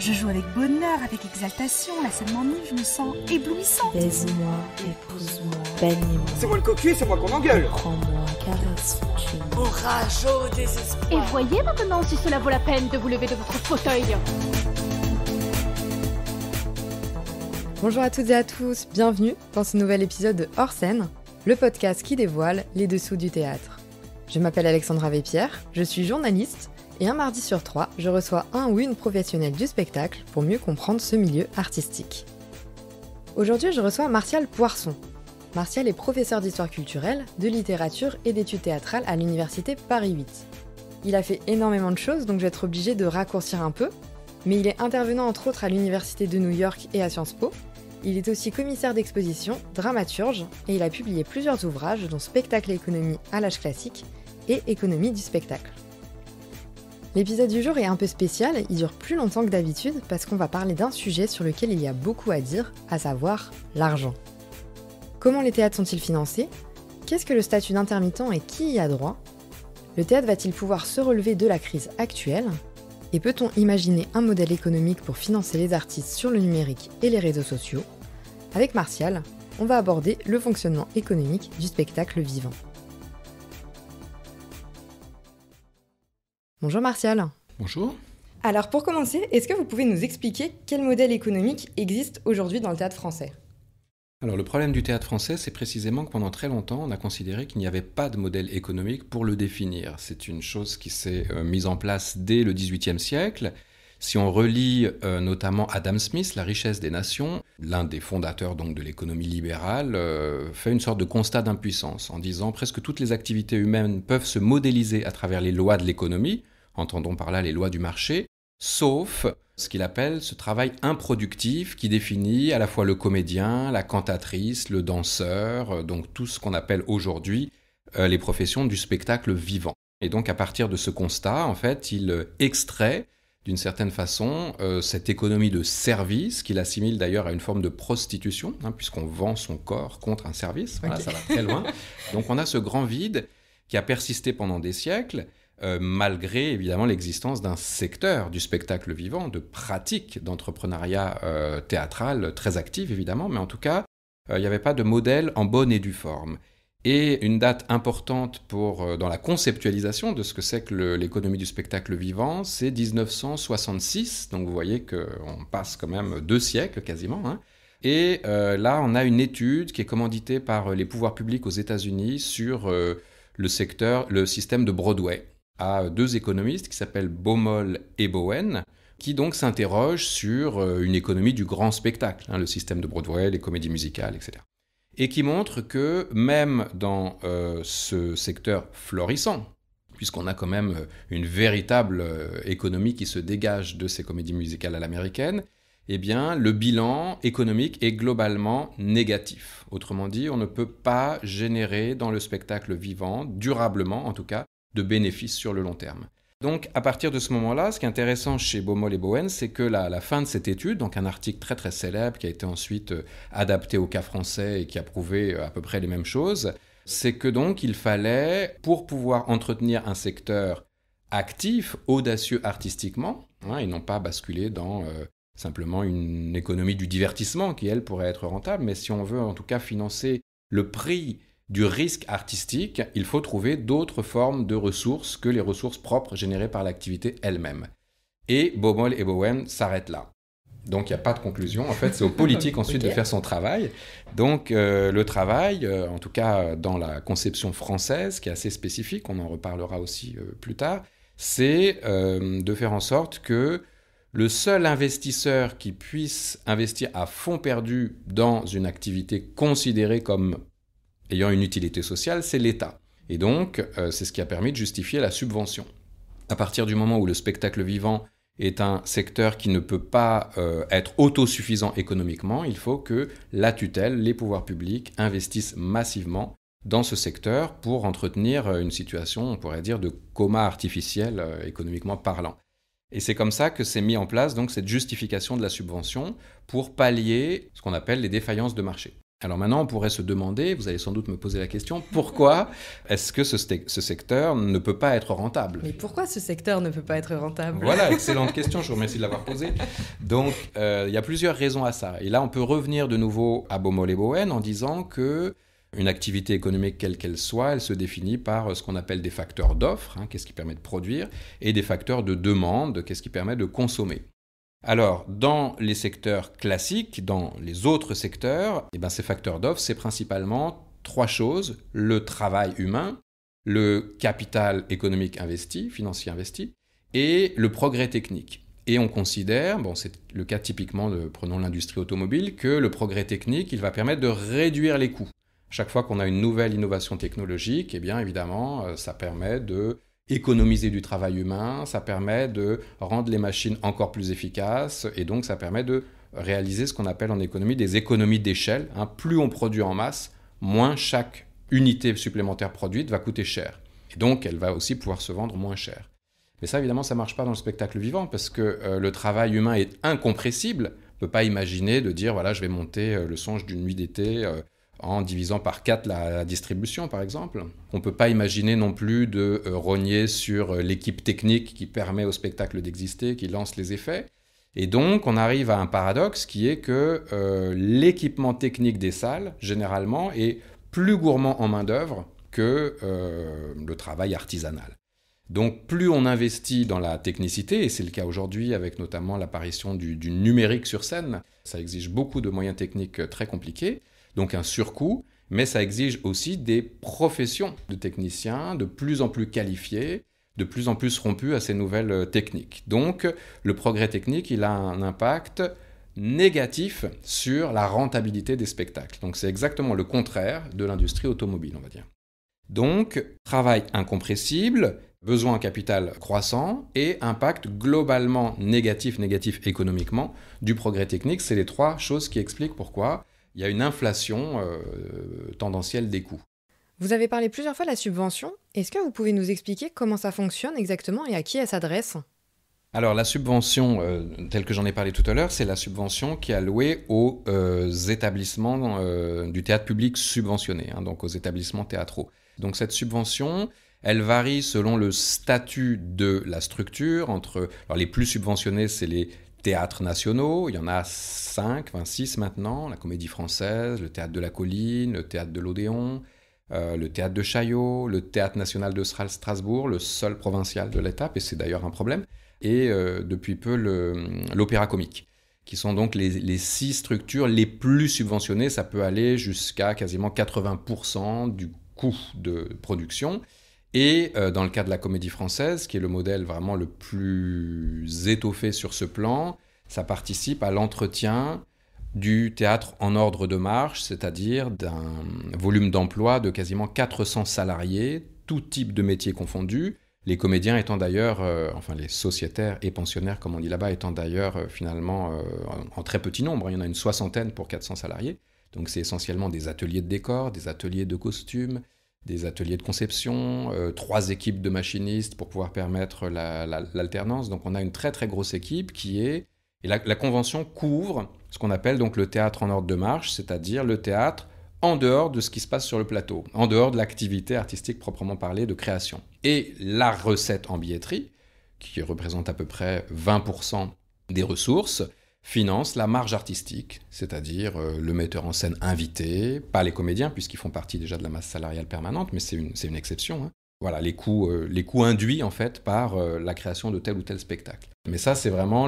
Je joue avec bonheur, avec exaltation, la scène m'ennuie, je me sens éblouissante. Baise-moi, épouse-moi, bannis-moi. C'est moi le cocu, c'est moi qu'on engueule. Prends-moi, caresse au oh, désespoir. Et voyez maintenant si cela vaut la peine de vous lever de votre fauteuil. Bonjour à toutes et à tous, bienvenue dans ce nouvel épisode de Hors scène, le podcast qui dévoile les dessous du théâtre. Je m'appelle Alexandra Vépierre, je suis journaliste et un mardi sur trois, je reçois un ou une professionnelle du spectacle pour mieux comprendre ce milieu artistique. Aujourd'hui, je reçois Martial Poisson. Martial est professeur d'histoire culturelle, de littérature et d'études théâtrales à l'université Paris 8. Il a fait énormément de choses, donc je vais être obligé de raccourcir un peu, mais il est intervenant entre autres à l'université de New York et à Sciences Po. Il est aussi commissaire d'exposition, dramaturge, et il a publié plusieurs ouvrages dont Spectacle et économie à l'âge classique et Économie du spectacle. L'épisode du jour est un peu spécial, il dure plus longtemps que d'habitude parce qu'on va parler d'un sujet sur lequel il y a beaucoup à dire, à savoir l'argent. Comment les théâtres sont-ils financés Qu'est-ce que le statut d'intermittent et qui y a droit Le théâtre va-t-il pouvoir se relever de la crise actuelle Et peut-on imaginer un modèle économique pour financer les artistes sur le numérique et les réseaux sociaux Avec Martial, on va aborder le fonctionnement économique du spectacle vivant. Bonjour Martial. Bonjour. Alors pour commencer, est-ce que vous pouvez nous expliquer quel modèle économique existe aujourd'hui dans le théâtre français alors le problème du théâtre français, c'est précisément que pendant très longtemps, on a considéré qu'il n'y avait pas de modèle économique pour le définir. C'est une chose qui s'est euh, mise en place dès le XVIIIe siècle. Si on relie euh, notamment Adam Smith, La richesse des nations, l'un des fondateurs donc de l'économie libérale, euh, fait une sorte de constat d'impuissance en disant presque toutes les activités humaines peuvent se modéliser à travers les lois de l'économie, entendons par là les lois du marché, sauf ce qu'il appelle ce travail improductif qui définit à la fois le comédien, la cantatrice, le danseur, euh, donc tout ce qu'on appelle aujourd'hui euh, les professions du spectacle vivant. Et donc à partir de ce constat, en fait, il euh, extrait d'une certaine façon cette économie de service qu'il assimile d'ailleurs à une forme de prostitution, hein, puisqu'on vend son corps contre un service. Voilà, ça va très loin. Donc on a ce grand vide qui a persisté pendant des siècles euh, malgré évidemment l'existence d'un secteur du spectacle vivant, de pratiques d'entrepreneuriat euh, théâtral très actives, évidemment, mais en tout cas, euh, il n'y avait pas de modèle en bonne et due forme. Et une date importante pour, dans la conceptualisation de ce que c'est que l'économie du spectacle vivant, c'est 1966. Donc vous voyez qu'on passe quand même deux siècles quasiment. Hein. Et là, on a une étude qui est commanditée par les pouvoirs publics aux États-Unis sur le secteur, le système de Broadway, à deux économistes qui s'appellent Baumol et Bowen, qui donc s'interrogent sur euh, une économie du grand spectacle, hein, le système de Broadway, les comédies musicales, etc. Et qui montrent que même dans euh, ce secteur florissant, puisqu'on a quand même euh, une véritable économie qui se dégage de ces comédies musicales à l'américaine, eh bien, le bilan économique est globalement négatif. Autrement dit, on ne peut pas générer dans le spectacle vivant, durablement en tout cas, de bénéfices sur le long terme. Donc à partir de ce moment-là, ce qui est intéressant chez Baumol et Bowen, c'est que la, fin de cette étude, donc un article très très célèbre qui a été ensuite euh, adapté au cas français et qui a prouvé euh, à peu près les mêmes choses, c'est que donc il fallait, pour pouvoir entretenir un secteur actif, audacieux artistiquement, hein, et non pas basculer dans euh, simplement une économie du divertissement qui, elle, pourrait être rentable, mais si on veut en tout cas financer le prix du risque artistique, il faut trouver d'autres formes de ressources que les ressources propres générées par l'activité elle-même. Et Baumol et Bowen s'arrêtent là. Donc il n'y a pas de conclusion. En fait, c'est aux politiques ensuite de faire son travail. Donc euh, le travail, euh, en tout cas dans la conception française, qui est assez spécifique, on en reparlera aussi euh, plus tard, c'est de faire en sorte que le seul investisseur qui puisse investir à fond perdu dans une activité considérée comme ayant une utilité sociale, c'est l'État. Et donc, euh, c'est ce qui a permis de justifier la subvention. À partir du moment où le spectacle vivant est un secteur qui ne peut pas euh, être autosuffisant économiquement, il faut que la tutelle, les pouvoirs publics investissent massivement dans ce secteur pour entretenir euh, une situation, on pourrait dire, de coma artificiel économiquement parlant. Et c'est comme ça que s'est mis en place donc cette justification de la subvention pour pallier ce qu'on appelle les défaillances de marché. Alors maintenant, on pourrait se demander, vous allez sans doute me poser la question, pourquoi est-ce que ce, secteur ne peut pas être rentable Mais pourquoi ce secteur ne peut pas être rentable Voilà, excellente question, je vous remercie de l'avoir posée. Donc, euh, il y a plusieurs raisons à ça. Et là, on peut revenir de nouveau à Baumol et Bowen en disant que une activité économique, quelle qu'elle soit, elle se définit par euh, ce qu'on appelle des facteurs d'offre, hein, qu'est-ce qui permet de produire, et des facteurs de demande, qu'est-ce qui permet de consommer. Alors, dans les secteurs classiques, dans les autres secteurs, eh ben, ces facteurs d'offre, c'est principalement trois choses. Le travail humain, le capital économique investi, financier investi, et le progrès technique. Et on considère, bon, c'est le cas typiquement de, prenons l'industrie automobile, que le progrès technique, il va permettre de réduire les coûts. Chaque fois qu'on a une nouvelle innovation technologique, eh bien évidemment, euh, ça permet de économiser du travail humain, ça permet de rendre les machines encore plus efficaces et donc ça permet de réaliser ce qu'on appelle en économie des économies d'échelle. Hein. Plus on produit en masse, moins chaque unité supplémentaire produite va coûter cher. Et donc elle va aussi pouvoir se vendre moins cher. Mais ça évidemment ça marche pas dans le spectacle vivant parce que euh, le travail humain est incompressible. On peut pas imaginer de dire voilà je vais monter euh, le songe d'une nuit d'été. Euh, en divisant par 4 la, distribution, par exemple. On ne peut pas imaginer non plus de euh, rogner sur euh, l'équipe technique qui permet au spectacle d'exister, qui lance les effets. Et donc, on arrive à un paradoxe qui est que euh, l'équipement technique des salles, généralement, est plus gourmand en main-d'œuvre que le travail artisanal. Donc, plus on investit dans la technicité, et c'est le cas aujourd'hui avec notamment l'apparition du numérique sur scène, ça exige beaucoup de moyens techniques très compliqués, donc un surcoût, mais ça exige aussi des professions de techniciens de plus en plus qualifiés, de plus en plus rompus à ces nouvelles euh, techniques. Donc le progrès technique, il a un impact négatif sur la rentabilité des spectacles. Donc c'est exactement le contraire de l'industrie automobile, on va dire. Donc travail incompressible, besoin en capital croissant et impact globalement négatif, négatif économiquement du progrès technique. C'est les trois choses qui expliquent pourquoi il y a une inflation euh, tendancielle des coûts. Vous avez parlé plusieurs fois de la subvention. Est-ce que vous pouvez nous expliquer comment ça fonctionne exactement et à qui elle s'adresse alors la subvention, euh, telle que j'en ai parlé tout à l'heure, c'est la subvention qui est allouée aux euh, établissements du théâtre public subventionné, hein, donc aux établissements théâtraux. Donc cette subvention, elle varie selon le statut de la structure. Entre les plus subventionnés, c'est les théâtres nationaux. Il y en a 5, 26 maintenant. La Comédie Française, le Théâtre de la Colline, le Théâtre de l'Odéon, euh, le Théâtre de Chaillot, le Théâtre National de Strasbourg, le seul provincial de l'étape, et c'est d'ailleurs un problème, et euh, depuis peu l'Opéra Comique qui sont donc les, les, six structures les plus subventionnées. Ça peut aller jusqu'à quasiment 80% du coût de production. Et euh, dans le cas de la comédie française, qui est le modèle vraiment le plus étoffé sur ce plan, ça participe à l'entretien du théâtre en ordre de marche, c'est-à-dire d'un volume d'emploi de quasiment 400 salariés, tout type de métier confondus, les comédiens étant d'ailleurs, euh, enfin les sociétaires et pensionnaires, comme on dit là-bas, étant d'ailleurs euh, finalement en, très petit nombre. Il y en a une soixantaine pour 400 salariés. Donc c'est essentiellement des ateliers de décor, des ateliers de costumes, des ateliers de conception, euh, trois équipes de machinistes pour pouvoir permettre l'alternance. donc on a une très très grosse équipe qui est... Et la, convention couvre ce qu'on appelle donc le théâtre en ordre de marche, c'est-à-dire le théâtre en dehors de ce qui se passe sur le plateau, en dehors de l'activité artistique proprement parlée de création. Et la recette en billetterie, qui représente à peu près 20% des ressources, finance la marge artistique, c'est-à-dire euh, le metteur en scène invité, pas les comédiens puisqu'ils font partie déjà de la masse salariale permanente, mais c'est une, exception. Hein. Voilà, euh, les coûts, induits en fait par euh, la création de tel ou tel spectacle. Mais ça, c'est vraiment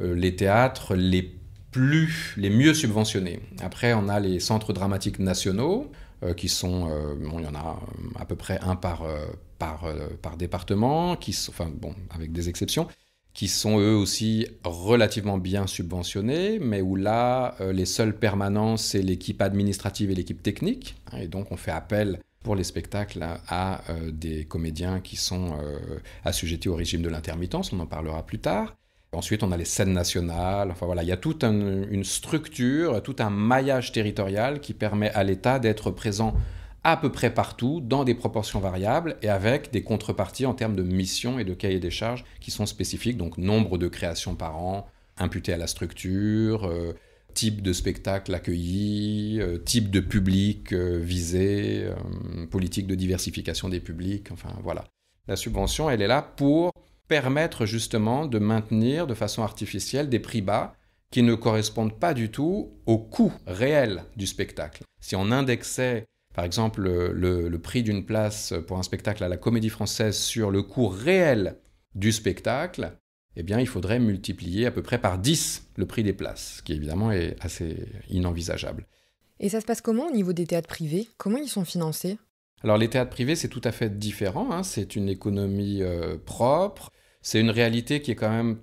les théâtres les plus, les mieux subventionnés. Après, on a les centres dramatiques nationaux, qui sont, il y en a à peu près un par, département, qui sont, enfin bon, avec des exceptions, qui sont eux aussi relativement bien subventionnés, mais où là, euh, les seuls permanents, c'est l'équipe administrative et l'équipe technique. et donc, on fait appel pour les spectacles à, euh, des comédiens qui sont euh, assujettis au régime de l'intermittence, on en parlera plus tard. Ensuite, on a les scènes nationales. Enfin voilà, il y a toute une structure, tout un maillage territorial qui permet à l'État d'être présent à peu près partout, dans des proportions variables et avec des contreparties en termes de mission et de cahier des charges qui sont spécifiques, donc nombre de créations par an imputées à la structure, euh, type de spectacle accueilli, euh, type de public euh, visé, politique de diversification des publics, enfin voilà. La subvention, elle est là pour permettre justement de maintenir de façon artificielle des prix bas qui ne correspondent pas du tout au coût réel du spectacle. Si on indexait par exemple, le, prix d'une place pour un spectacle à la comédie française sur le coût réel du spectacle, eh bien, il faudrait multiplier à peu près par 10 le prix des places, ce qui évidemment est assez inenvisageable. Et ça se passe comment au niveau des théâtres privés Comment ils sont financés alors les théâtres privés, c'est tout à fait différent, hein. c'est une économie euh, propre, c'est une réalité qui est quand même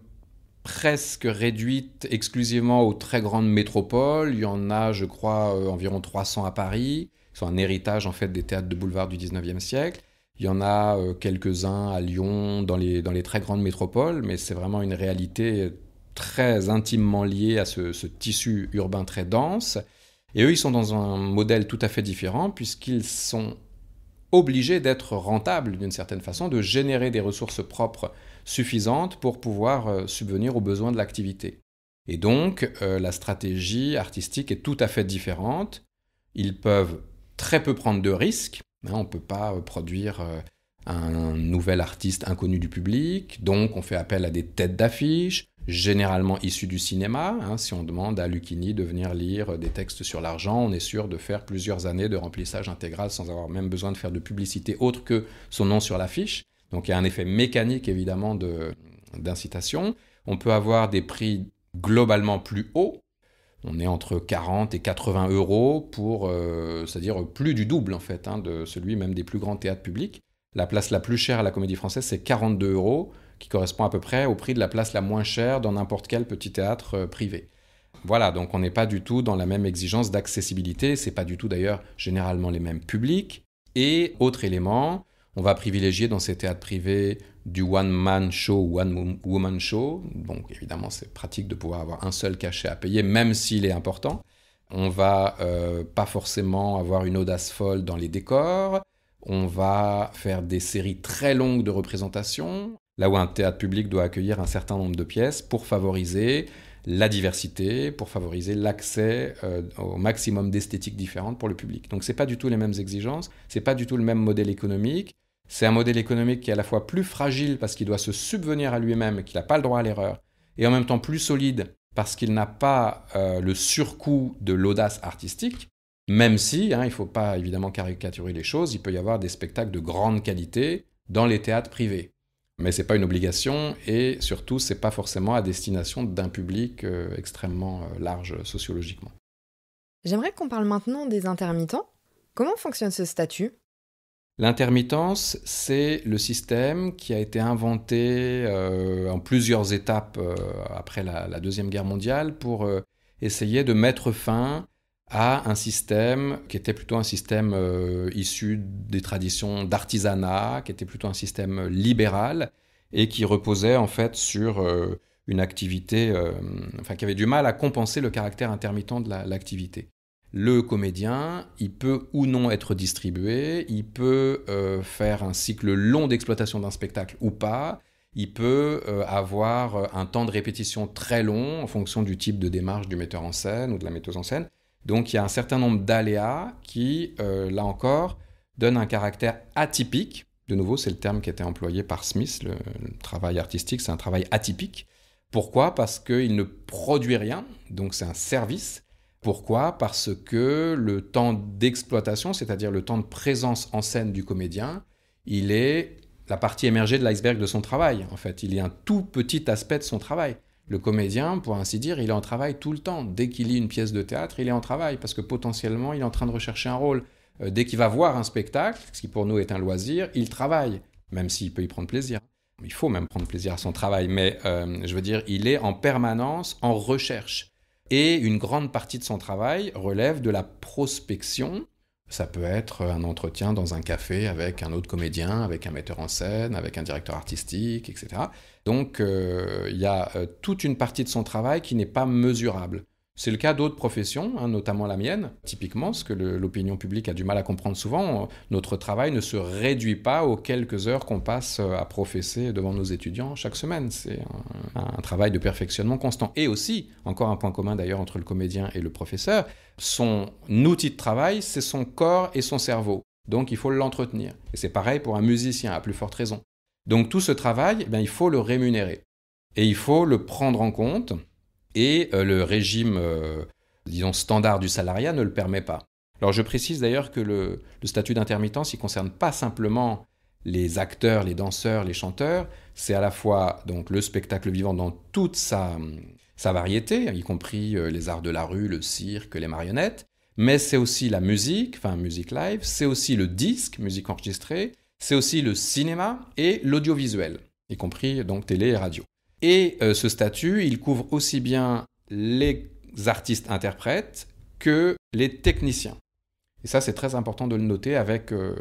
presque réduite exclusivement aux très grandes métropoles, il y en a je crois euh, environ 300 à Paris, sont un héritage en fait des théâtres de boulevard du 19e siècle. Il y en a euh, quelques-uns à Lyon, dans les, dans les très grandes métropoles, mais c'est vraiment une réalité très intimement liée à ce, tissu urbain très dense. Et eux, ils sont dans un modèle tout à fait différent, puisqu'ils sont obligés d'être rentables d'une certaine façon, de générer des ressources propres suffisantes pour pouvoir euh, subvenir aux besoins de l'activité. Et donc, euh, la stratégie artistique est tout à fait différente. Ils peuvent très peu prendre de risques. Hein, on ne peut pas euh, produire euh, un nouvel artiste inconnu du public, donc on fait appel à des têtes d'affiche, généralement issues du cinéma. Hein, si on demande à Lucchini de venir lire des textes sur l'argent, on est sûr de faire plusieurs années de remplissage intégral sans avoir même besoin de faire de publicité autre que son nom sur l'affiche. Donc il y a un effet mécanique évidemment d'incitation. On peut avoir des prix globalement plus hauts, on est entre 40 et 80 euros pour, euh, c'est-à-dire plus du double en fait, hein, de celui même des plus grands théâtres publics. La place la plus chère à la Comédie Française, c'est 42 euros, qui correspond à peu près au prix de la place la moins chère dans n'importe quel petit théâtre euh, privé. Voilà, donc on n'est pas du tout dans la même exigence d'accessibilité, c'est pas du tout d'ailleurs généralement les mêmes publics. Et autre élément, on va privilégier dans ces théâtres privés du one-man show one-woman show. Donc évidemment, c'est pratique de pouvoir avoir un seul cachet à payer, même s'il est important. On va euh, pas forcément avoir une audace folle dans les décors. On va faire des séries très longues de représentations, là où un théâtre public doit accueillir un certain nombre de pièces pour favoriser la diversité, pour favoriser l'accès euh, au maximum d'esthétiques différentes pour le public. Donc ce c'est pas du tout les mêmes exigences, c'est pas du tout le même modèle économique. C'est un modèle économique qui est à la fois plus fragile parce qu'il doit se subvenir à lui-même, qu'il n'a pas le droit à l'erreur, et en même temps plus solide parce qu'il n'a pas euh, le surcoût de l'audace artistique, même si, hein, il ne faut pas évidemment caricaturer les choses, il peut y avoir des spectacles de grande qualité dans les théâtres privés. Mais ce n'est pas une obligation et surtout, ce n'est pas forcément à destination d'un public euh, extrêmement euh, large sociologiquement. J'aimerais qu'on parle maintenant des intermittents. Comment fonctionne ce statut L'intermittence, c'est le système qui a été inventé euh, en plusieurs étapes euh, après la, Deuxième Guerre mondiale pour euh, essayer de mettre fin à un système qui était plutôt un système issu des traditions d'artisanat, qui était plutôt un système libéral et qui reposait en fait sur une activité, enfin qui avait du mal à compenser le caractère intermittent de l'activité le comédien, il peut ou non être distribué, il peut euh, faire un cycle long d'exploitation d'un spectacle ou pas, il peut euh, avoir euh, un temps de répétition très long en fonction du type de démarche du metteur en scène ou de la metteuse en scène. Donc il y a un certain nombre d'aléas qui, là encore, donnent un caractère atypique. De nouveau, c'est le terme qui était employé par Smith, le travail artistique, c'est un travail atypique. Pourquoi Parce qu'il ne produit rien, donc c'est un service pourquoi Parce que le temps d'exploitation, c'est-à-dire le temps de présence en scène du comédien, il est la partie émergée de l'iceberg de son travail, en fait. Il y a un tout petit aspect de son travail. Le comédien, pour ainsi dire, il est en travail tout le temps. Dès qu'il lit une pièce de théâtre, il est en travail, parce que potentiellement, il est en train de rechercher un rôle. Euh, dès qu'il va voir un spectacle, ce qui pour nous est un loisir, il travaille, même s'il peut y prendre plaisir. Il faut même prendre plaisir à son travail, mais euh, je veux dire, il est en permanence en recherche. Et une grande partie de son travail relève de la prospection. Ça peut être un entretien dans un café avec un autre comédien, avec un metteur en scène, avec un directeur artistique, etc. Donc euh, il y a euh, toute une partie de son travail qui n'est pas mesurable. C'est le cas d'autres professions, hein, notamment la mienne. Typiquement, ce que l'opinion publique a du mal à comprendre souvent, euh, notre travail ne se réduit pas aux quelques heures qu'on passe euh, à professer devant nos étudiants chaque semaine. C'est un, travail de perfectionnement constant. Et aussi, encore un point commun d'ailleurs entre le comédien et le professeur, son outil de travail, c'est son corps et son cerveau. Donc il faut l'entretenir. Et c'est pareil pour un musicien, à plus forte raison. Donc tout ce travail, eh il faut le rémunérer. Et il faut le prendre en compte et euh, le régime, euh, disons, standard du salariat ne le permet pas. Alors je précise d'ailleurs que le, statut d'intermittence, il ne concerne pas simplement les acteurs, les danseurs, les chanteurs, c'est à la fois donc le spectacle vivant dans toute sa, variété, y compris euh, les arts de la rue, le cirque, les marionnettes, mais c'est aussi la musique, enfin musique live, c'est aussi le disque, musique enregistrée, c'est aussi le cinéma et l'audiovisuel, y compris donc télé et radio. Et euh, ce statut, il couvre aussi bien les artistes interprètes que les techniciens. Et ça, c'est très important de le noter avec euh,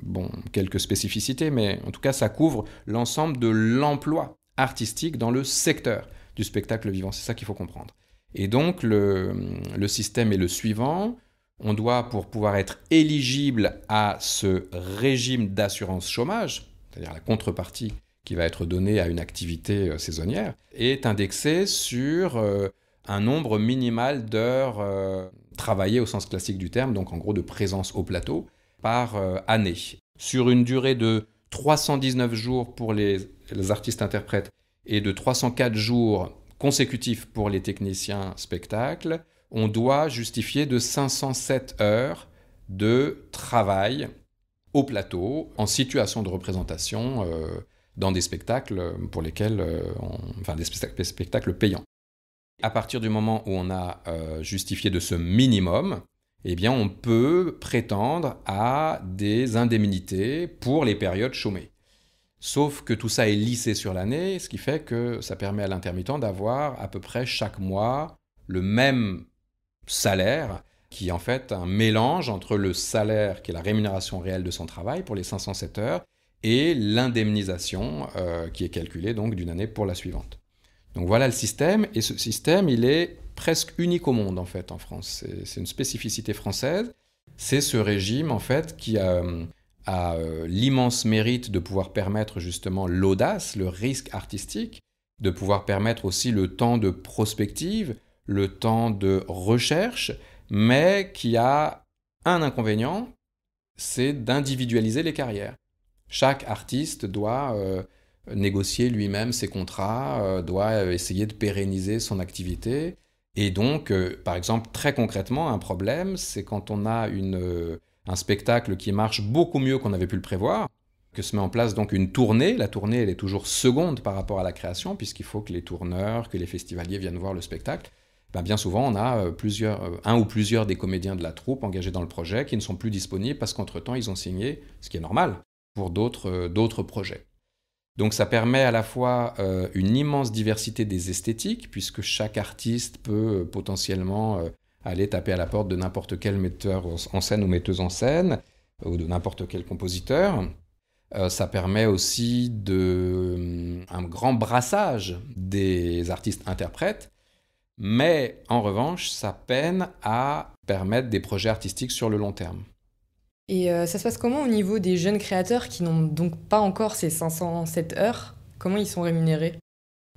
bon, quelques spécificités, mais en tout cas, ça couvre l'ensemble de l'emploi artistique dans le secteur du spectacle vivant. C'est ça qu'il faut comprendre. Et donc, le système est le suivant. On doit, pour pouvoir être éligible à ce régime d'assurance chômage, c'est-à-dire la contrepartie qui va être donné à une activité euh, saisonnière, est indexé sur euh, un nombre minimal d'heures euh, travaillées au sens classique du terme, donc en gros de présence au plateau, par année. Sur une durée de 319 jours pour les, artistes-interprètes et de 304 jours consécutifs pour les techniciens spectacle, on doit justifier de 507 heures de travail au plateau, en situation de représentation dans des spectacles euh, pour lesquels, euh, enfin des spectacles payants. À partir du moment où on a euh, justifié de ce minimum, eh bien on peut prétendre à des indemnités pour les périodes chômées. Sauf que tout ça est lissé sur l'année, ce qui fait que ça permet à l'intermittent d'avoir à peu près chaque mois le même salaire, qui est en fait un mélange entre le salaire qui est la rémunération réelle de son travail pour les 507 heures et l'indemnisation euh, qui est calculée donc d'une année pour la suivante. Donc voilà le système, et ce système, il est presque unique au monde en fait en France. C'est une spécificité française. C'est ce régime en fait qui a, euh, a euh, l'immense mérite de pouvoir permettre justement l'audace, le risque artistique, de pouvoir permettre aussi le temps de prospective, le temps de recherche, mais qui a un inconvénient, c'est d'individualiser les carrières. Chaque artiste doit euh, négocier lui-même ses contrats, euh, doit essayer de pérenniser son activité. Et donc, euh, par exemple, très concrètement, un problème, c'est quand on a un spectacle qui marche beaucoup mieux qu'on avait pu le prévoir, que se met en place donc une tournée. La tournée, elle est toujours seconde par rapport à la création, puisqu'il faut que les tourneurs, que les festivaliers viennent voir le spectacle. Ben bien souvent, on a plusieurs, un ou plusieurs des comédiens de la troupe engagés dans le projet qui ne sont plus disponibles parce qu'entre-temps, ils ont signé, ce qui est normal, pour euh, d'autres projets. Donc ça permet à la fois euh, une immense diversité des esthétiques, puisque chaque artiste peut euh, potentiellement aller taper à la porte de n'importe quel metteur en scène ou metteuse en scène, ou de n'importe quel compositeur. ça permet aussi de, hum, un grand brassage des artistes-interprètes, mais en revanche, ça peine à permettre des projets artistiques sur le long terme. Et euh, ça se passe comment au niveau des jeunes créateurs qui n'ont donc pas encore ces 507 heures Comment ils sont rémunérés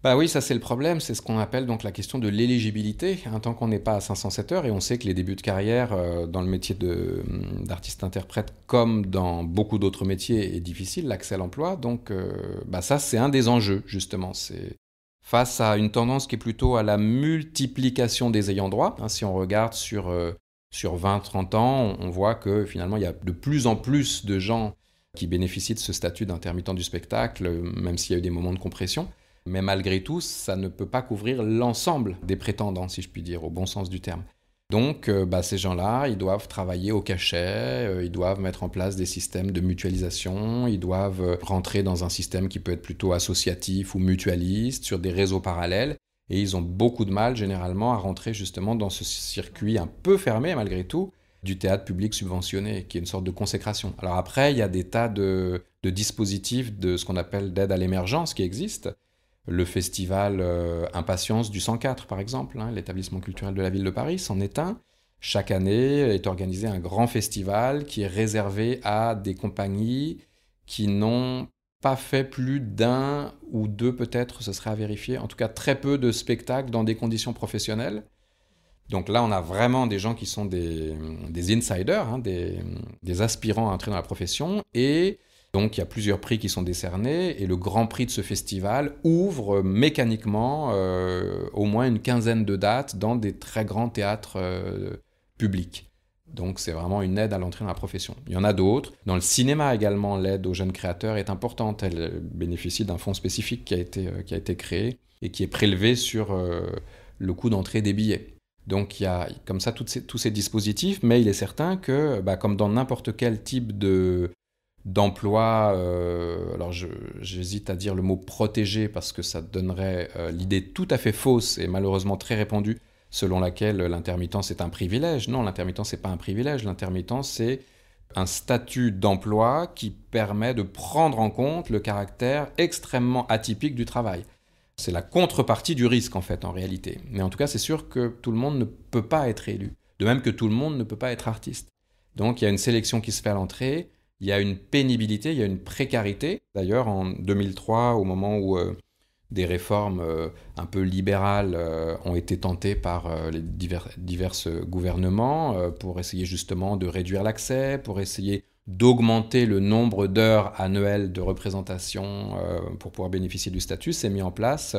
bah oui, ça c'est le problème, c'est ce qu'on appelle donc la question de l'éligibilité. en hein, tant qu'on n'est pas à 507 heures, et on sait que les débuts de carrière euh, dans le métier hum, d'artiste-interprète, comme dans beaucoup d'autres métiers, est difficile, l'accès à l'emploi. Donc euh, bah ça c'est un des enjeux justement. C'est face à une tendance qui est plutôt à la multiplication des ayants droit. Hein, si on regarde sur sur 20-30 ans, on voit que finalement, il y a de plus en plus de gens qui bénéficient de ce statut d'intermittent du spectacle, même s'il y a eu des moments de compression. Mais malgré tout, ça ne peut pas couvrir l'ensemble des prétendants, si je puis dire, au bon sens du terme. Donc, euh, bah, ces gens-là, ils doivent travailler au cachet, euh, ils doivent mettre en place des systèmes de mutualisation, ils doivent euh, rentrer dans un système qui peut être plutôt associatif ou mutualiste, sur des réseaux parallèles et ils ont beaucoup de mal généralement à rentrer justement dans ce circuit un peu fermé malgré tout du théâtre public subventionné, qui est une sorte de consécration. Alors après, il y a des tas de, dispositifs de ce qu'on appelle d'aide à l'émergence qui existent. Le festival euh, Impatience du 104, par exemple, hein, l'établissement culturel de la ville de Paris, s'en est un. Chaque année est organisé un grand festival qui est réservé à des compagnies qui n'ont pas fait plus d'un ou deux peut-être, ce serait à vérifier, en tout cas très peu de spectacles dans des conditions professionnelles. Donc là, on a vraiment des gens qui sont des, insiders, hein, des, aspirants à entrer dans la profession. Et donc, il y a plusieurs prix qui sont décernés. Et le grand prix de ce festival ouvre mécaniquement euh, au moins une quinzaine de dates dans des très grands théâtres euh, publics. Donc c'est vraiment une aide à l'entrée dans la profession. Il y en a d'autres. Dans le cinéma également, l'aide aux jeunes créateurs est importante. Elle euh, bénéficie d'un fonds spécifique qui a été, euh, qui a été créé et qui est prélevé sur euh, le coût d'entrée des billets. Donc il y a comme ça tous ces dispositifs, mais il est certain que, bah, comme dans n'importe quel type de, d'emploi, alors j'hésite à dire le mot protégé parce que ça donnerait l'idée tout à fait fausse et malheureusement très répandue selon laquelle l'intermittence est un privilège. Non, l'intermittence n'est pas un privilège. L'intermittence c'est un statut d'emploi qui permet de prendre en compte le caractère extrêmement atypique du travail. C'est la contrepartie du risque en fait en réalité. Mais en tout cas, c'est sûr que tout le monde ne peut pas être élu, de même que tout le monde ne peut pas être artiste. Donc il y a une sélection qui se fait à l'entrée, il y a une pénibilité, il y a une précarité. D'ailleurs, en 2003, au moment où euh, des réformes euh, un peu libérales euh, ont été tentées par euh, les divers, diverses gouvernements pour essayer justement de réduire l'accès, pour essayer d'augmenter le nombre d'heures annuelles de représentation pour pouvoir bénéficier du statut, C'est mis en place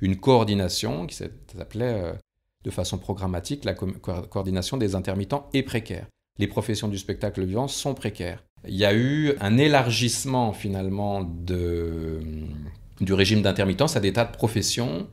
une coordination qui s'appelait de façon programmatique la coordination des intermittents et précaires. Les professions du spectacle vivant sont précaires. Il y a eu un élargissement finalement de du régime d'intermittence à des tas de professions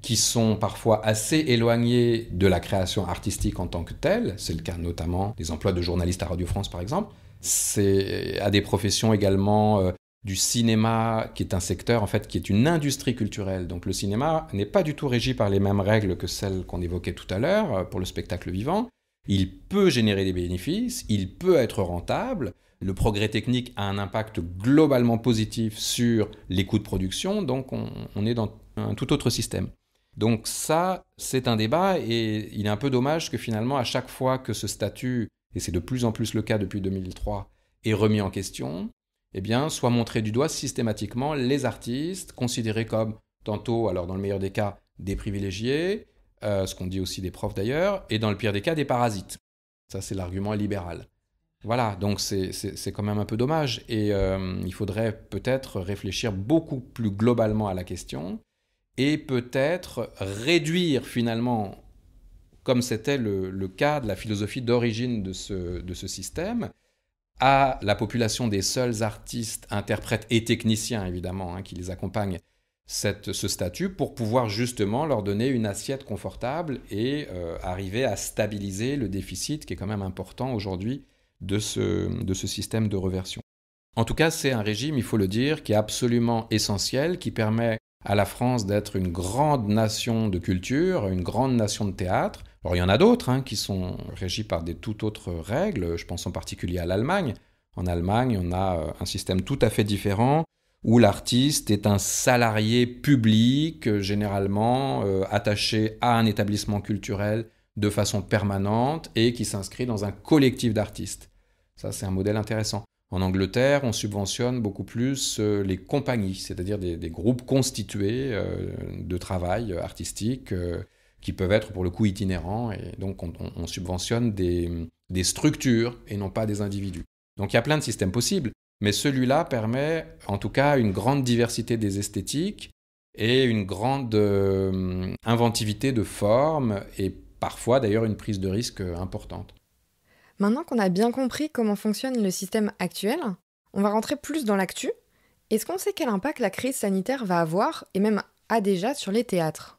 qui sont parfois assez éloignées de la création artistique en tant que telle. C'est le cas notamment des emplois de journalistes à Radio France, par exemple. C'est à des professions également euh, du cinéma, qui est un secteur, en fait, qui est une industrie culturelle. Donc le cinéma n'est pas du tout régi par les mêmes règles que celles qu'on évoquait tout à l'heure euh, pour le spectacle vivant. Il peut générer des bénéfices, il peut être rentable, le progrès technique a un impact globalement positif sur les coûts de production, donc on, est dans un tout autre système. Donc ça, c'est un débat et il est un peu dommage que finalement, à chaque fois que ce statut, et c'est de plus en plus le cas depuis 2003, est remis en question, eh bien, soit montré du doigt systématiquement les artistes considérés comme, tantôt, alors dans le meilleur des cas, des privilégiés, euh, ce qu'on dit aussi des profs d'ailleurs, et dans le pire des cas, des parasites. Ça, c'est l'argument libéral. Voilà, donc c'est quand même un peu dommage. Et euh, il faudrait peut-être réfléchir beaucoup plus globalement à la question et peut-être réduire finalement, comme c'était le, cas de la philosophie d'origine de ce, système, à la population des seuls artistes, interprètes et techniciens évidemment hein, qui les accompagnent cette, ce statut pour pouvoir justement leur donner une assiette confortable et euh, arriver à stabiliser le déficit qui est quand même important aujourd'hui de ce, système de reversion. En tout cas, c'est un régime, il faut le dire, qui est absolument essentiel, qui permet à la France d'être une grande nation de culture, une grande nation de théâtre. Alors il y en a d'autres hein, qui sont régis par des tout autres règles, je pense en particulier à l'Allemagne. En Allemagne, on a euh, un système tout à fait différent où l'artiste est un salarié public, euh, généralement euh, attaché à un établissement culturel de façon permanente et qui s'inscrit dans un collectif d'artistes. Ça, c'est un modèle intéressant. En Angleterre, on subventionne beaucoup plus euh, les compagnies, c'est-à-dire des, groupes constitués euh, de travail artistique euh, qui peuvent être pour le coup itinérants. Et donc, on, subventionne des, structures et non pas des individus. Donc, il y a plein de systèmes possibles. Mais celui-là permet en tout cas une grande diversité des esthétiques et une grande inventivité de formes et parfois d'ailleurs une prise de risque importante. Maintenant qu'on a bien compris comment fonctionne le système actuel, on va rentrer plus dans l'actu. Est-ce qu'on sait quel impact la crise sanitaire va avoir et même a déjà sur les théâtres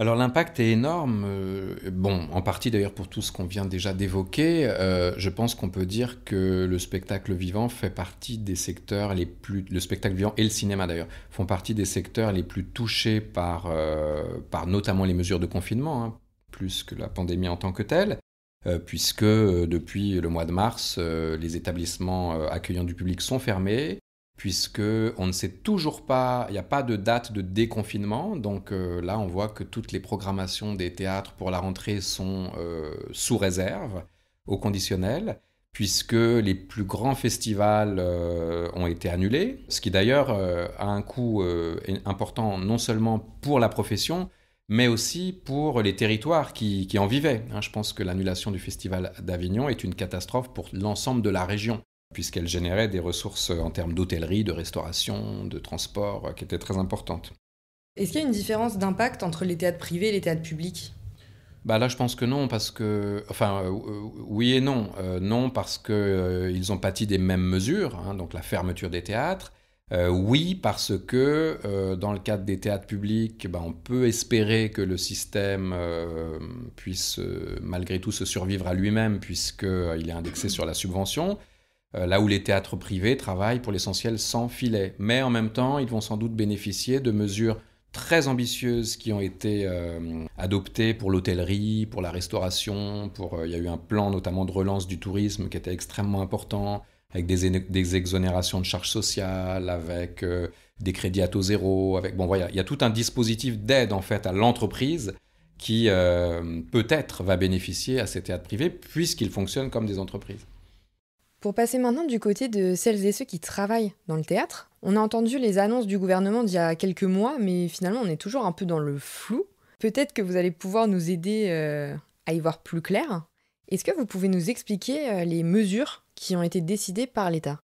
alors l'impact est énorme, euh, bon, en partie d'ailleurs pour tout ce qu'on vient déjà d'évoquer, euh, je pense qu'on peut dire que le spectacle vivant fait partie des secteurs les plus... Le spectacle vivant et le cinéma d'ailleurs font partie des secteurs les plus touchés par, euh, notamment les mesures de confinement, hein, plus que la pandémie en tant que telle. Euh, puisque euh, depuis le mois de mars, euh, les établissements accueillant du public sont fermés, puisque on ne sait toujours pas, il n'y a pas de date de déconfinement. Donc là, on voit que toutes les programmations des théâtres pour la rentrée sont sous réserve, au conditionnel, puisque les plus grands festivals ont été annulés, ce qui d'ailleurs a un coût important non seulement pour la profession, mais aussi pour les territoires qui, en vivaient. Hein. je pense que l'annulation du Festival d'Avignon est une catastrophe pour l'ensemble de la région, puisqu'elle générait des ressources en termes d'hôtellerie, de restauration, de transport, euh, qui étaient très importantes. Est-ce qu'il y a une différence d'impact entre les théâtres privés et les théâtres publics bah là, je pense que non, parce que. Enfin, euh, oui et non. Euh, non, parce qu'ils ils ont pâti des mêmes mesures, hein, donc la fermeture des théâtres, euh, oui, parce que euh, dans le cadre des théâtres publics, ben, on peut espérer que le système euh, puisse malgré tout se survivre à lui-même puisqu'il est indexé sur la subvention, là où les théâtres privés travaillent pour l'essentiel sans filet. Mais en même temps, ils vont sans doute bénéficier de mesures très ambitieuses qui ont été adoptées pour l'hôtellerie, pour la restauration, pour, il y a eu un plan notamment de relance du tourisme qui était extrêmement important avec des, exonérations de charges sociales, avec euh, des crédits à taux zéro, avec bon voilà, il y a tout un dispositif d'aide en fait à l'entreprise qui euh, peut-être va bénéficier à ces théâtres privés puisqu'ils fonctionnent comme des entreprises. Pour passer maintenant du côté de celles et ceux qui travaillent dans le théâtre, on a entendu les annonces du gouvernement d'il y a quelques mois, mais finalement on est toujours un peu dans le flou. Peut-être que vous allez pouvoir nous aider euh, à y voir plus clair. Est-ce que vous pouvez nous expliquer les mesures qui ont été décidées par l'État.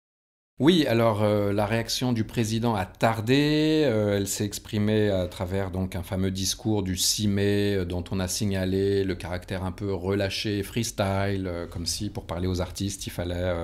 Oui, alors euh, la réaction du président a tardé. Euh, elle s'est exprimée à travers donc un fameux discours du 6 mai euh, dont on a signalé le caractère un peu relâché, freestyle, comme si pour parler aux artistes il fallait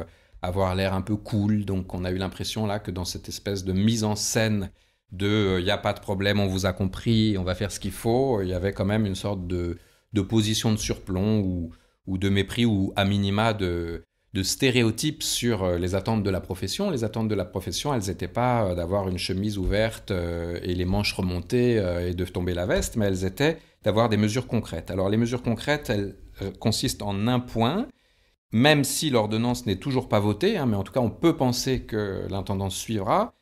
avoir l'air un peu cool. Donc on a eu l'impression là que dans cette espèce de mise en scène de il n'y a pas de problème, on vous a compris, on va faire ce qu'il faut, il y avait quand même une sorte de, de position de surplomb ou, ou de mépris ou à minima de de stéréotypes sur euh, les attentes de la profession. Les attentes de la profession, elles n'étaient pas euh, d'avoir une chemise ouverte euh, et les manches remontées et de tomber la veste, mais elles étaient d'avoir des mesures concrètes. Alors les mesures concrètes, elles consistent en un point, même si l'ordonnance n'est toujours pas votée, hein, mais en tout cas on peut penser que l'intendance suivra,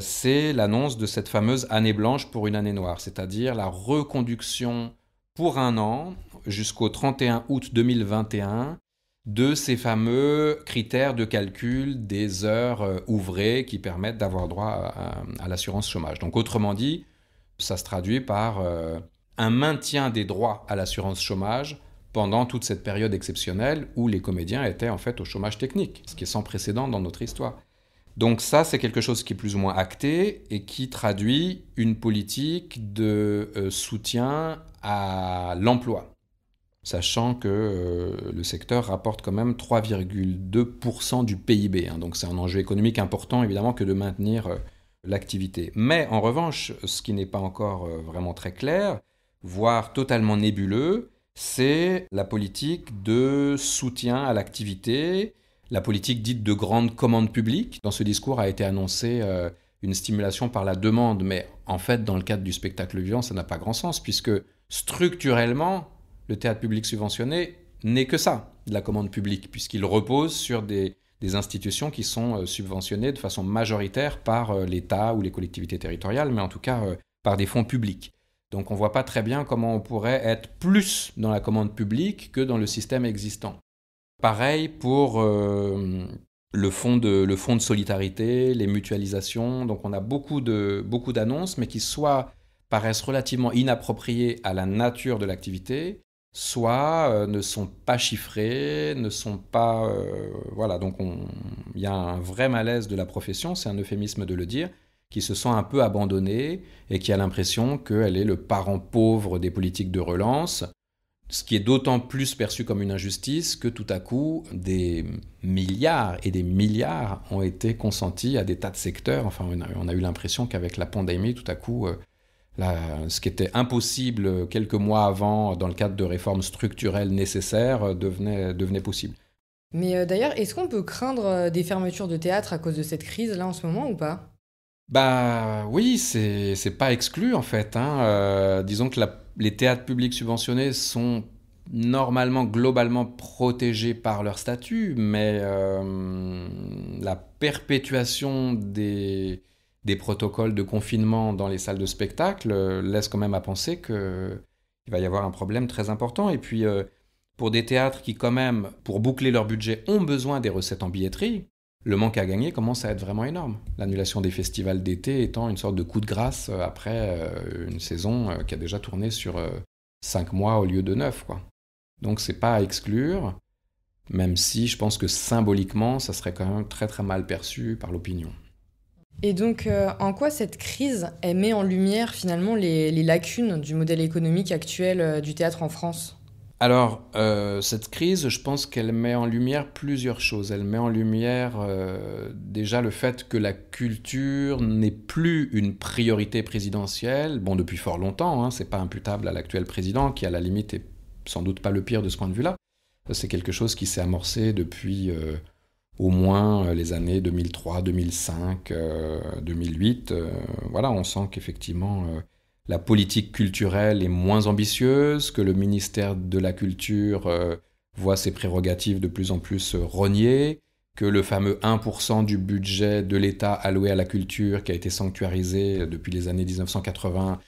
c'est l'annonce de cette fameuse année blanche pour une année noire, c'est-à-dire la reconduction pour un an jusqu'au 31 août 2021 de ces fameux critères de calcul des heures euh, ouvrées qui permettent d'avoir droit à, l'assurance chômage. Donc autrement dit, ça se traduit par euh, un maintien des droits à l'assurance chômage pendant toute cette période exceptionnelle où les comédiens étaient en fait au chômage technique, ce qui est sans précédent dans notre histoire. Donc ça, c'est quelque chose qui est plus ou moins acté et qui traduit une politique de euh, soutien à l'emploi sachant que euh, le secteur rapporte quand même 3,2% du PIB. Hein. donc c'est un enjeu économique important évidemment que de maintenir euh, l'activité. Mais en revanche, ce qui n'est pas encore euh, vraiment très clair, voire totalement nébuleux, c'est la politique de soutien à l'activité, la politique dite de grande commande publique. Dans ce discours a été annoncée une stimulation par la demande, mais en fait, dans le cadre du spectacle vivant, ça n'a pas grand sens, puisque structurellement, le théâtre public subventionné n'est que ça, de la commande publique, puisqu'il repose sur des, institutions qui sont euh, subventionnées de façon majoritaire par euh, l'État ou les collectivités territoriales, mais en tout cas euh, par des fonds publics. Donc on ne voit pas très bien comment on pourrait être plus dans la commande publique que dans le système existant. Pareil pour le, fonds de, solidarité, les mutualisations. Donc on a beaucoup, beaucoup d'annonces, mais qui soit paraissent relativement inappropriées à la nature de l'activité, soit euh, ne sont pas chiffrés, ne sont pas... Euh, voilà, donc il y a un vrai malaise de la profession, c'est un euphémisme de le dire, qui se sent un peu abandonnée et qui a l'impression qu'elle est le parent pauvre des politiques de relance, ce qui est d'autant plus perçu comme une injustice que tout à coup, des milliards et des milliards ont été consentis à des tas de secteurs. Enfin, on a, eu l'impression qu'avec la pandémie, tout à coup... Euh, ce qui était impossible quelques mois avant dans le cadre de réformes structurelles nécessaires euh, devenait, devenait possible. Mais euh, d'ailleurs, est-ce qu'on peut craindre euh, des fermetures de théâtre à cause de cette crise là en ce moment ou pas Bah oui, c'est pas exclu en fait. Hein. disons que les théâtres publics subventionnés sont normalement, globalement protégés par leur statut, mais la perpétuation des, des protocoles de confinement dans les salles de spectacle euh, laissent quand même à penser qu'il va y avoir un problème très important. Et puis, euh, pour des théâtres qui, quand même, pour boucler leur budget, ont besoin des recettes en billetterie, le manque à gagner commence à être vraiment énorme. L'annulation des festivals d'été étant une sorte de coup de grâce euh, après une saison qui a déjà tourné sur cinq mois au lieu de 9. Quoi. Donc, c'est pas à exclure, même si je pense que symboliquement, ça serait quand même très très mal perçu par l'opinion. Et donc, euh, en quoi cette crise met en lumière finalement les, lacunes du modèle économique actuel euh, du théâtre en France Alors, euh, cette crise, je pense qu'elle met en lumière plusieurs choses. Elle met en lumière déjà le fait que la culture n'est plus une priorité présidentielle, bon, depuis fort longtemps, hein, c'est pas imputable à l'actuel président qui, à la limite, est sans doute pas le pire de ce point de vue-là. C'est quelque chose qui s'est amorcé depuis au moins euh, les années 2003, 2005, 2008. voilà, on sent qu'effectivement euh, la politique culturelle est moins ambitieuse, que le ministère de la Culture euh, voit ses prérogatives de plus en plus rognées, que le fameux 1% du budget de l'État alloué à la culture qui a été sanctuarisé depuis les années 1980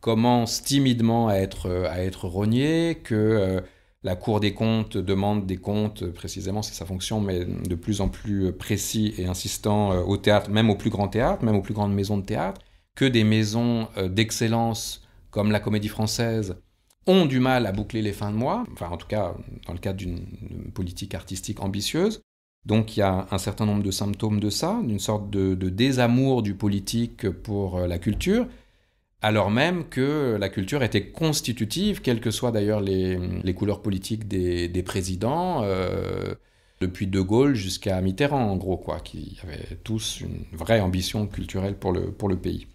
commence timidement à être, à être rogné, que la Cour des comptes demande des comptes, euh, précisément, c'est sa fonction, mais de plus en plus euh, précis et insistant euh, au théâtre, même au plus grand théâtre, même aux plus grandes maisons de théâtre, que des maisons d'excellence comme la Comédie Française ont du mal à boucler les fins de mois, enfin en tout cas dans le cadre d'une politique artistique ambitieuse. Donc il y a un certain nombre de symptômes de ça, d'une sorte de, de, désamour du politique pour la culture, alors même que la culture était constitutive, quelles que soient d'ailleurs les, couleurs politiques des, présidents, euh, depuis De Gaulle jusqu'à Mitterrand, en gros, quoi, qui avaient tous une vraie ambition culturelle pour le, pays.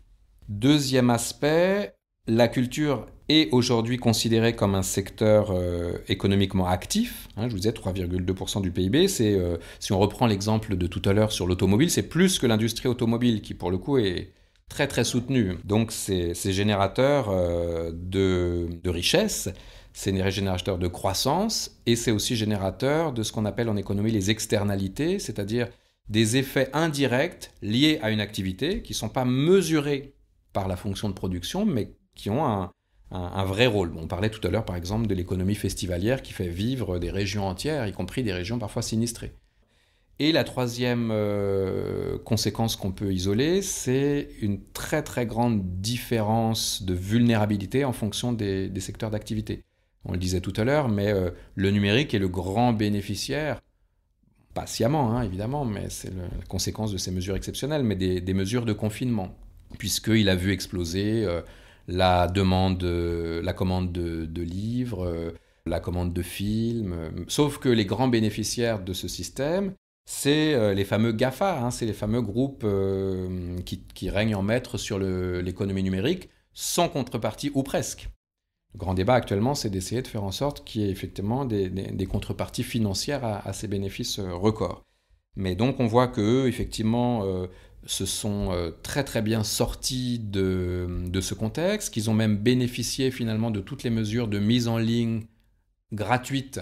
Deuxième aspect, la culture est aujourd'hui considérée comme un secteur euh, économiquement actif. Hein, je vous disais 3,2% du PIB. Euh, si on reprend l'exemple de tout à l'heure sur l'automobile, c'est plus que l'industrie automobile qui, pour le coup, est, très très soutenu. Donc euh, c'est générateur générateurs de, richesse, c'est générateur de croissance et c'est aussi générateur de ce qu'on appelle en économie les externalités, c'est-à-dire des effets indirects liés à une activité qui ne sont pas mesurés par la fonction de production, mais qui ont un vrai rôle. On parlait tout à l'heure par exemple de l'économie festivalière qui fait vivre des régions entières, y compris des régions parfois sinistrées. Et la troisième euh, conséquence qu'on peut isoler, c'est une très très grande différence de vulnérabilité en fonction des, secteurs d'activité. On le disait tout à l'heure, mais euh, le numérique est le grand bénéficiaire, pas sciemment, hein, évidemment, mais c'est la conséquence de ces mesures exceptionnelles, mais des, mesures de confinement, puisqu'il a vu exploser euh, la demande, la commande de livres, la commande de films, sauf que les grands bénéficiaires de ce système, c'est euh, les fameux GAFA, hein, c'est les fameux groupes euh, qui, règnent en maître sur l'économie numérique, sans contrepartie ou presque. Le grand débat actuellement, c'est d'essayer de faire en sorte qu'il y ait effectivement des, contreparties financières à, ces bénéfices euh, records. Mais donc on voit qu'eux, effectivement, se sont très très bien sortis de, de ce contexte, qu'ils ont même bénéficié finalement de toutes les mesures de mise en ligne gratuite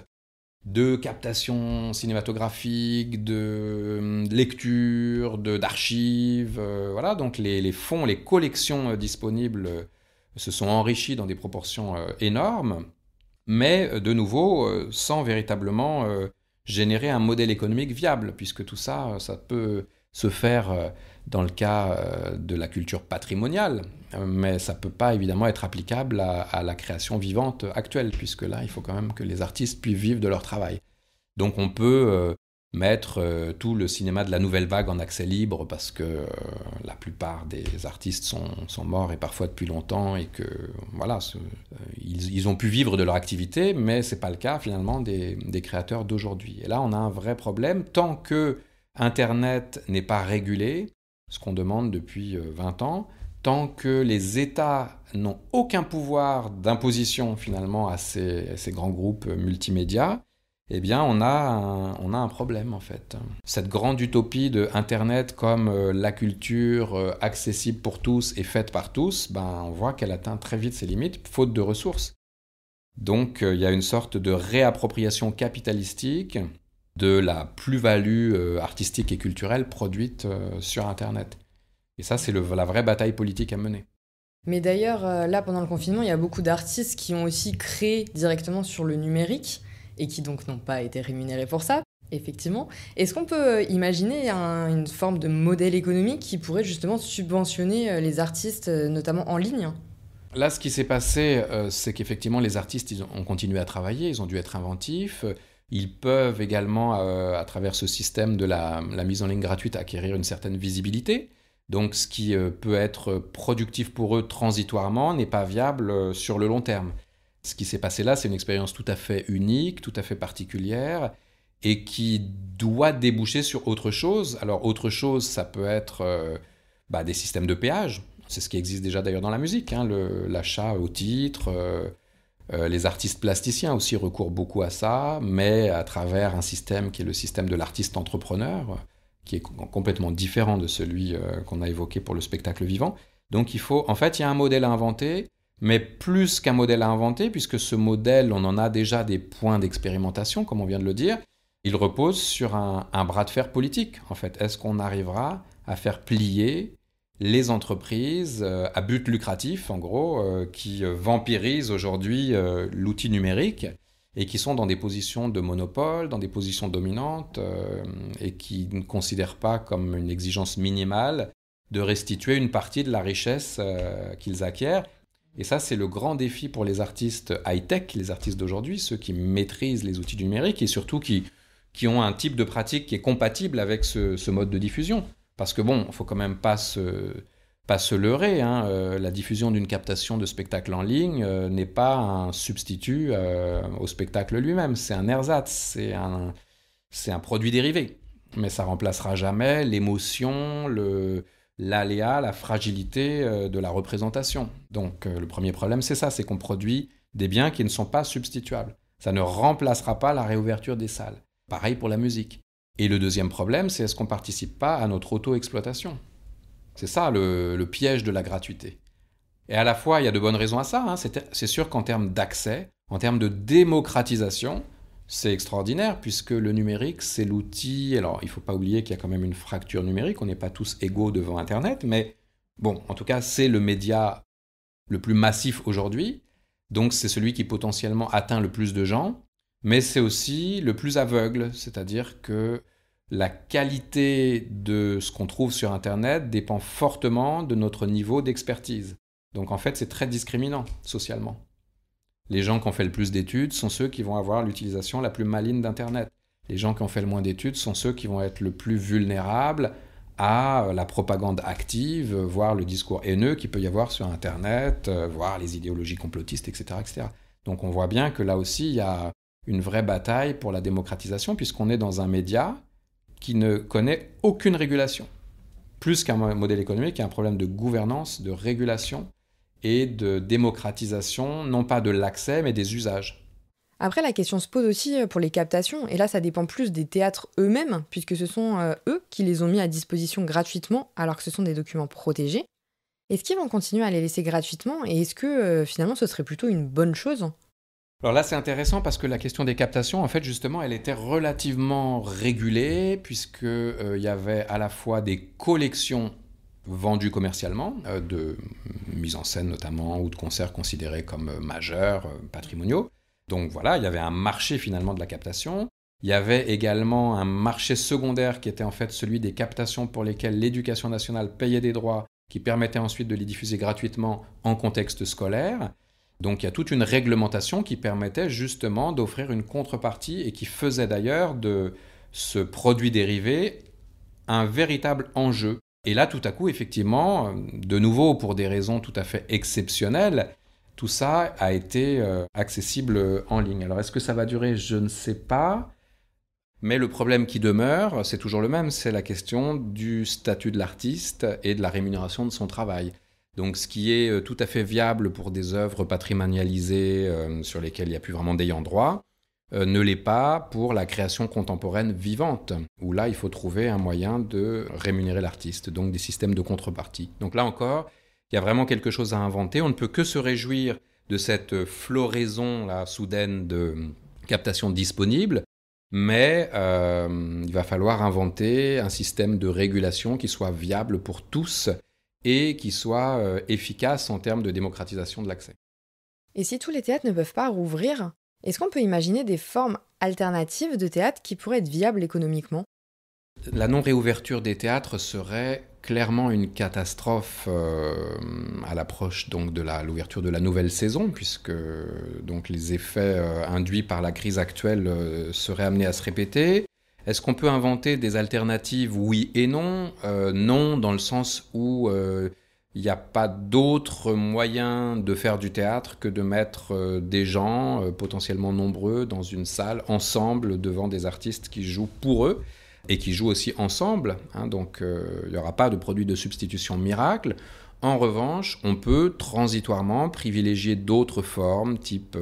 de captation cinématographique, de euh, lecture, d'archives. Euh, voilà, donc les, les, fonds, les collections euh, disponibles se sont enrichis dans des proportions énormes, mais de nouveau sans véritablement générer un modèle économique viable, puisque tout ça, ça peut se faire dans le cas euh, de la culture patrimoniale, euh, mais ça ne peut pas évidemment être applicable à, la création vivante actuelle, puisque là, il faut quand même que les artistes puissent vivre de leur travail. Donc on peut euh, mettre tout le cinéma de la nouvelle vague en accès libre, parce que la plupart des artistes sont, sont morts et parfois depuis longtemps, et que voilà, ils, ils, ont pu vivre de leur activité, mais ce n'est pas le cas finalement des, des créateurs d'aujourd'hui. Et là, on a un vrai problème, tant que Internet n'est pas régulé, ce qu'on demande depuis 20 euh, ans, tant que les États n'ont aucun pouvoir d'imposition finalement à ces, grands groupes euh, multimédia, eh bien on a, un, problème en fait. Cette grande utopie de Internet comme euh, la culture accessible pour tous et faite par tous, ben, on voit qu'elle atteint très vite ses limites, faute de ressources. Donc il y a une sorte de réappropriation capitalistique de la plus-value euh, artistique et culturelle produite euh, sur Internet. Et ça, c'est la vraie bataille politique à mener. Mais d'ailleurs, euh, là, pendant le confinement, il y a beaucoup d'artistes qui ont aussi créé directement sur le numérique et qui donc n'ont pas été rémunérés pour ça, effectivement. Est-ce qu'on peut imaginer une forme de modèle économique qui pourrait justement subventionner les artistes, notamment en ligne Là, ce qui s'est passé, c'est qu'effectivement, les artistes, ont continué à travailler, ils ont dû être inventifs. Ils peuvent également, euh, à travers ce système de la, mise en ligne gratuite, acquérir une certaine visibilité. Donc ce qui euh, peut être productif pour eux transitoirement n'est pas viable euh, sur le long terme. Ce qui s'est passé là, c'est une expérience tout à fait unique, tout à fait particulière, et qui doit déboucher sur autre chose. Alors autre chose, ça peut être bah, des systèmes de péage. C'est ce qui existe déjà d'ailleurs dans la musique, hein, l'achat au titre euh, les artistes plasticiens aussi recourent beaucoup à ça, mais à travers un système qui est le système de l'artiste entrepreneur, qui est complètement différent de celui euh, qu'on a évoqué pour le spectacle vivant. Donc il faut, en fait, il y a un modèle à inventer, mais plus qu'un modèle à inventer, puisque ce modèle, on en a déjà des points d'expérimentation, comme on vient de le dire, il repose sur un bras de fer politique, en fait. Est-ce qu'on arrivera à faire plier les entreprises euh, à but lucratif, en gros, euh, qui euh, vampirisent aujourd'hui l'outil numérique et qui sont dans des positions de monopole, dans des positions dominantes, et qui ne considèrent pas comme une exigence minimale de restituer une partie de la richesse qu'ils acquièrent. Et ça, c'est le grand défi pour les artistes high-tech, les artistes d'aujourd'hui, ceux qui maîtrisent les outils numériques et surtout qui, ont un type de pratique qui est compatible avec ce mode de diffusion. Parce que bon, il faut quand même pas se, pas se leurrer. Hein, euh, la diffusion d'une captation de spectacle en ligne euh, n'est pas un substitut euh, au spectacle lui-même. C'est un ersatz, c'est un, produit dérivé. Mais ça remplacera jamais l'émotion, le, l'aléa, la fragilité de la représentation. Donc le premier problème, c'est ça, c'est qu'on produit des biens qui ne sont pas substituables. Ça ne remplacera pas la réouverture des salles. Pareil pour la musique. Et le deuxième problème, c'est est-ce qu'on ne participe pas à notre auto-exploitation C'est ça le, piège de la gratuité. Et à la fois, il y a de bonnes raisons à ça. Hein. C'est sûr qu'en termes d'accès, en termes de démocratisation, c'est extraordinaire puisque le numérique, c'est l'outil. Alors, il ne faut pas oublier qu'il y a quand même une fracture numérique. On n'est pas tous égaux devant Internet, mais bon, en tout cas, c'est le média le plus massif aujourd'hui. Donc, c'est celui qui potentiellement atteint le plus de gens mais c'est aussi le plus aveugle, c'est-à-dire que la qualité de ce qu'on trouve sur Internet dépend fortement de notre niveau d'expertise. Donc en fait, c'est très discriminant socialement. Les gens qui ont fait le plus d'études sont ceux qui vont avoir l'utilisation la plus maligne d'Internet. Les gens qui ont fait le moins d'études sont ceux qui vont être le plus vulnérables à la propagande active, voire le discours haineux qu'il peut y avoir sur Internet, euh, voire les idéologies complotistes, etc. etc. Donc on voit bien que là aussi, il y a une vraie bataille pour la démocratisation, puisqu'on est dans un média qui ne connaît aucune régulation. Plus qu'un modèle économique, il a un problème de gouvernance, de régulation et de démocratisation, non pas de l'accès, mais des usages. Après, la question se pose aussi euh, pour les captations, et là, ça dépend plus des théâtres eux-mêmes, puisque ce sont euh, eux qui les ont mis à disposition gratuitement, alors que ce sont des documents protégés. Est-ce qu'ils vont continuer à les laisser gratuitement, et est-ce que euh, finalement ce serait plutôt une bonne chose alors là, c'est intéressant parce que la question des captations, en fait, justement, elle était relativement régulée puisque euh, il y avait à la fois des collections vendues commercialement, euh, de mise en scène notamment, ou de concerts considérés comme euh, majeurs, patrimoniaux. Donc voilà, il y avait un marché finalement de la captation. Il y avait également un marché secondaire qui était en fait celui des captations pour lesquelles l'éducation nationale payait des droits qui permettaient ensuite de les diffuser gratuitement en contexte scolaire. Donc il y a toute une réglementation qui permettait justement d'offrir une contrepartie et qui faisait d'ailleurs de ce produit dérivé un véritable enjeu. Et là, tout à coup, effectivement, de nouveau, pour des raisons tout à fait exceptionnelles, tout ça a été euh, accessible en ligne. Alors est-ce que ça va durer Je ne sais pas. Mais le problème qui demeure, c'est toujours le même, c'est la question du statut de l'artiste et de la rémunération de son travail. Donc ce qui est euh, tout à fait viable pour des œuvres patrimonialisées euh, sur lesquelles il n'y a plus vraiment d'ayant droit, euh, ne l'est pas pour la création contemporaine vivante, où là il faut trouver un moyen de rémunérer l'artiste, donc des systèmes de contrepartie. Donc là encore, il y a vraiment quelque chose à inventer. On ne peut que se réjouir de cette floraison là soudaine de captation disponible, mais il va falloir inventer un système de régulation qui soit viable pour tous et qui soit euh, efficace en termes de démocratisation de l'accès. Et si tous les théâtres ne peuvent pas rouvrir, est-ce qu'on peut imaginer des formes alternatives de théâtre qui pourraient être viables économiquement La non-réouverture des théâtres serait clairement une catastrophe euh, à l'approche donc de l'ouverture de la nouvelle saison puisque donc les effets euh, induits par la crise actuelle seraient amenés à se répéter est-ce qu'on peut inventer des alternatives Oui et non. Euh, non, dans le sens où euh, il n'y a pas d'autre moyen de faire du théâtre que de mettre euh, des gens potentiellement nombreux dans une salle ensemble devant des artistes qui jouent pour eux et qui jouent aussi ensemble. Hein. donc il n'y aura pas de produit de substitution miracle. En revanche, on peut transitoirement privilégier d'autres formes, type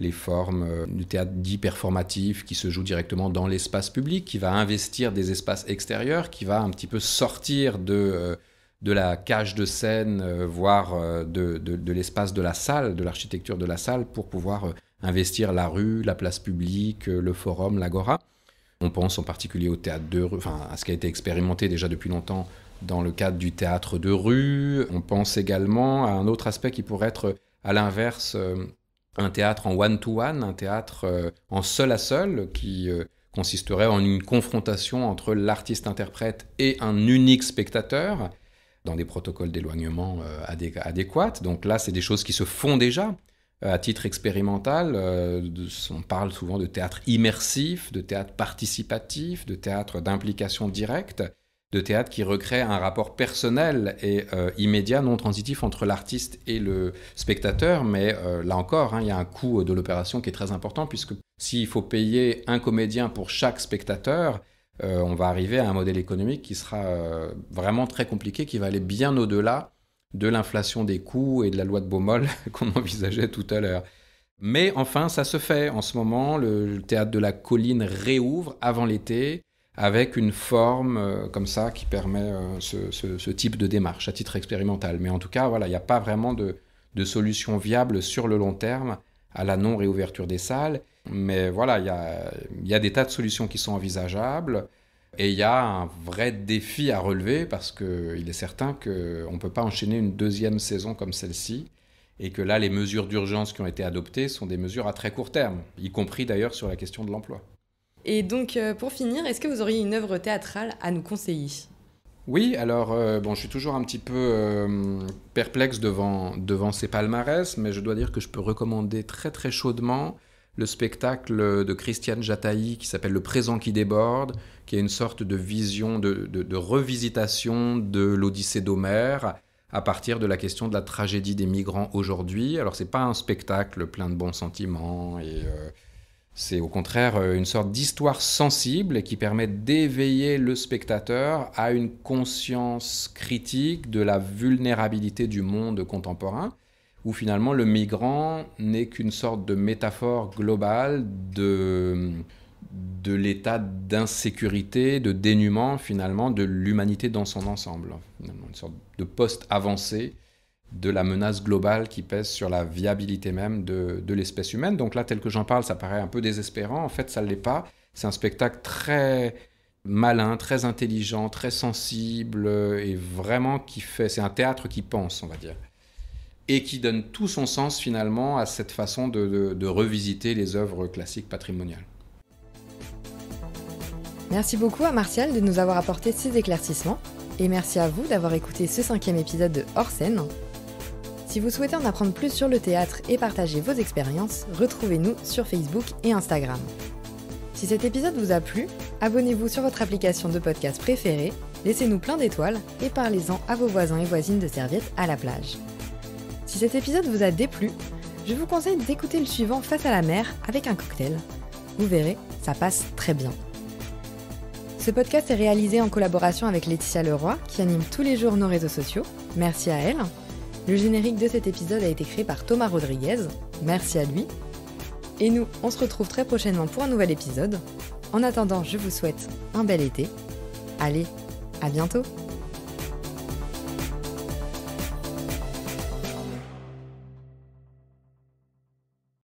les formes euh, du théâtre dit performatif qui se joue directement dans l'espace public, qui va investir des espaces extérieurs, qui va un petit peu sortir de, euh, de la cage de scène, euh, voire de, de, de l'espace de la salle, de l'architecture de la salle, pour pouvoir investir la rue, la place publique, le forum, l'agora. On pense en particulier au théâtre de rue, enfin à ce qui a été expérimenté déjà depuis longtemps dans le cadre du théâtre de rue. On pense également à un autre aspect qui pourrait être à l'inverse un théâtre en one-to-one, un théâtre euh, en seul à seul, qui euh, consisterait en une confrontation entre l'artiste-interprète et un unique spectateur, dans des protocoles d'éloignement euh, adéquats. Donc là, c'est des choses qui se font déjà. À titre expérimental, on parle souvent de théâtre immersif, de théâtre participatif, de théâtre d'implication directe de théâtre qui recrée un rapport personnel et euh, immédiat, non transitif entre l'artiste et le spectateur. Mais euh, là encore, hein, il y a un coût de l'opération qui est très important, puisque s'il faut payer un comédien pour chaque spectateur, euh, on va arriver à un modèle économique qui sera vraiment très compliqué, qui va aller bien au-delà de l'inflation des coûts et de la loi de Baumol qu'on envisageait tout à l'heure. Mais enfin, ça se fait. En ce moment, le théâtre de la colline réouvre avant l'été avec une forme euh, comme ça qui permet euh, ce, type de démarche à titre expérimental. Mais en tout cas, voilà, il n'y a pas vraiment de, solution viable sur le long terme à la non-réouverture des salles. Mais voilà, il y a, y a, des tas de solutions qui sont envisageables. Et il y a un vrai défi à relever parce qu'il est certain qu'on ne peut pas enchaîner une deuxième saison comme celle-ci et que là, les mesures d'urgence qui ont été adoptées sont des mesures à très court terme, y compris d'ailleurs sur la question de l'emploi. Et donc, euh, pour finir, est-ce que vous auriez une œuvre théâtrale à nous conseiller oui, alors euh, bon, je suis toujours un petit peu euh, perplexe devant, devant ces palmarès, mais je dois dire que je peux recommander très très chaudement le spectacle de Christiane Jataï qui s'appelle Le présent qui déborde, qui est une sorte de vision, de, revisitation de l'Odyssée d'Homère à partir de la question de la tragédie des migrants aujourd'hui. Alors c'est pas un spectacle plein de bons sentiments et... C'est au contraire euh, une sorte d'histoire sensible qui permet d'éveiller le spectateur à une conscience critique de la vulnérabilité du monde contemporain, où finalement le migrant n'est qu'une sorte de métaphore globale de, l'état d'insécurité, de dénuement finalement de l'humanité dans son ensemble, une sorte de poste avancé de la menace globale qui pèse sur la viabilité même de, l'espèce humaine. Donc là, tel que j'en parle, ça paraît un peu désespérant. En fait, ça ne l'est pas. C'est un spectacle très malin, très intelligent, très sensible, euh, et vraiment qui fait... C'est un théâtre qui pense, on va dire. Et qui donne tout son sens finalement à cette façon de, revisiter les œuvres classiques patrimoniales. Merci beaucoup à Martial de nous avoir apporté ces éclaircissements. Et merci à vous d'avoir écouté ce cinquième épisode de Hors scène. Si vous souhaitez en apprendre plus sur le théâtre et partager vos expériences, retrouvez-nous sur Facebook et Instagram. Si cet épisode vous a plu, abonnez-vous sur votre application de podcast préférée, laissez-nous plein d'étoiles et parlez-en à vos voisins et voisines de serviettes à la plage. Si cet épisode vous a déplu, je vous conseille d'écouter le suivant face à la mer avec un cocktail. Vous verrez, ça passe très bien. Ce podcast est réalisé en collaboration avec Laetitia Leroy, qui anime tous les jours nos réseaux sociaux. Merci à elle le générique de cet épisode a été créé par Thomas Rodriguez, merci à lui. Et nous, on se retrouve très prochainement pour un nouvel épisode. En attendant, je vous souhaite un bel été. Allez, à bientôt